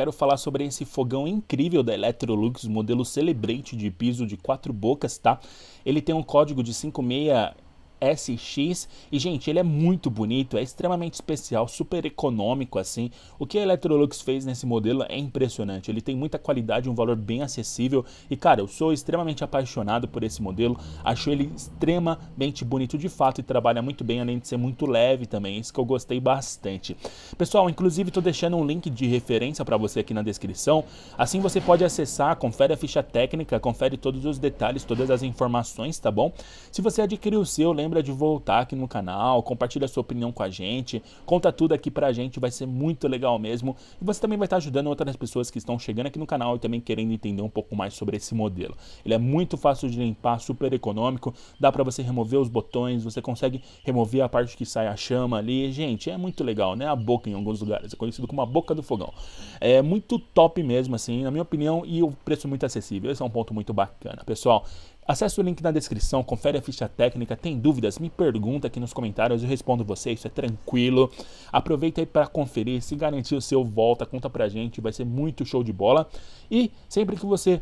quero falar sobre esse fogão incrível da Electrolux, modelo Celebrate de piso de quatro bocas, tá? Ele tem um código de 56 SX. E, gente, ele é muito bonito, é extremamente especial, super econômico, assim. O que a Electrolux fez nesse modelo é impressionante. Ele tem muita qualidade, um valor bem acessível. E, cara, eu sou extremamente apaixonado por esse modelo. Acho ele extremamente bonito de fato e trabalha muito bem, além de ser muito leve também. Isso que eu gostei bastante. Pessoal, inclusive, estou deixando um link de referência para você aqui na descrição. Assim você pode acessar, confere a ficha técnica, confere todos os detalhes, todas as informações, tá bom? Se você adquirir o seu, lembra lembra de voltar aqui no canal, compartilha sua opinião com a gente, conta tudo aqui pra gente, vai ser muito legal mesmo. E você também vai estar ajudando outras pessoas que estão chegando aqui no canal e também querendo entender um pouco mais sobre esse modelo. Ele é muito fácil de limpar, super econômico, dá para você remover os botões, você consegue remover a parte que sai a chama ali. Gente, é muito legal, né? A boca em alguns lugares, é conhecido como a boca do fogão. É muito top mesmo, assim, na minha opinião, e o preço muito acessível. Esse é um ponto muito bacana. Pessoal, Acesse o link na descrição, confere a ficha técnica. Tem dúvidas? Me pergunta aqui nos comentários, eu respondo você, isso é tranquilo. Aproveita aí para conferir, se garantir o seu, volta, conta pra gente, vai ser muito show de bola. E sempre que você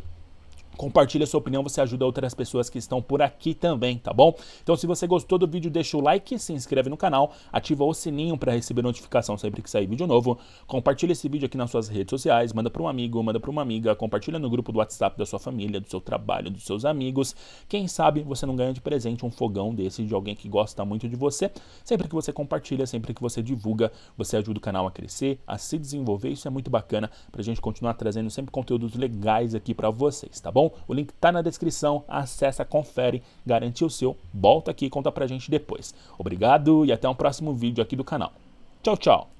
Compartilha sua opinião, você ajuda outras pessoas que estão por aqui também, tá bom? Então, se você gostou do vídeo, deixa o like, se inscreve no canal, ativa o sininho para receber notificação sempre que sair vídeo novo. Compartilha esse vídeo aqui nas suas redes sociais, manda para um amigo, manda para uma amiga, compartilha no grupo do WhatsApp da sua família, do seu trabalho, dos seus amigos. Quem sabe você não ganha de presente um fogão desse de alguém que gosta muito de você. Sempre que você compartilha, sempre que você divulga, você ajuda o canal a crescer, a se desenvolver. Isso é muito bacana para a gente continuar trazendo sempre conteúdos legais aqui para vocês, tá bom? O link está na descrição, acessa, confere, garante o seu, volta aqui e conta pra gente depois. Obrigado e até um próximo vídeo aqui do canal. Tchau, tchau!